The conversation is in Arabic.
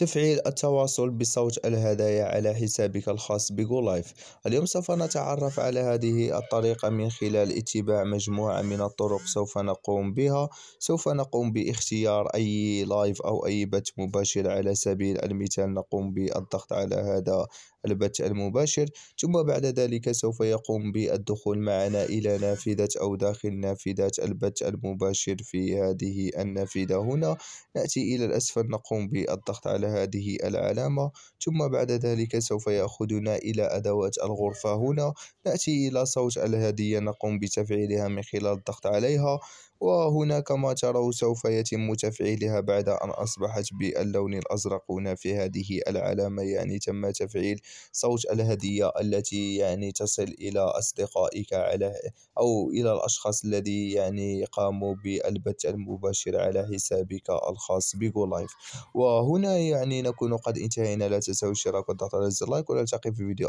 تفعيل التواصل بصوت الهدايا على حسابك الخاص بجولايف اليوم سوف نتعرف على هذه الطريقة من خلال اتباع مجموعة من الطرق سوف نقوم بها سوف نقوم باختيار أي لايف أو أي بت مباشر على سبيل المثال نقوم بالضغط على هذا البت المباشر ثم بعد ذلك سوف يقوم بالدخول معنا إلى نافذة أو داخل نافذة البت المباشر في هذه النافذة هنا نأتي إلى الأسفل نقوم بالضغط على هذه العلامة ثم بعد ذلك سوف يأخذنا إلى أدوات الغرفة هنا نأتي إلى صوت الهدية نقوم بتفعيلها من خلال الضغط عليها وهناك ما تروا سوف يتم تفعيلها بعد أن أصبحت باللون الأزرق هنا في هذه العلامة يعني تم تفعيل صوت الهدية التي يعني تصل إلى أصدقائك على أو إلى الأشخاص الذي يعني قاموا بالبث المباشر على حسابك الخاص بجو لايف وهنا يعني نكون قد انتهينا لا تنسوا الاشتراك والضغط على زر لايك ونلتقي في فيديو آخر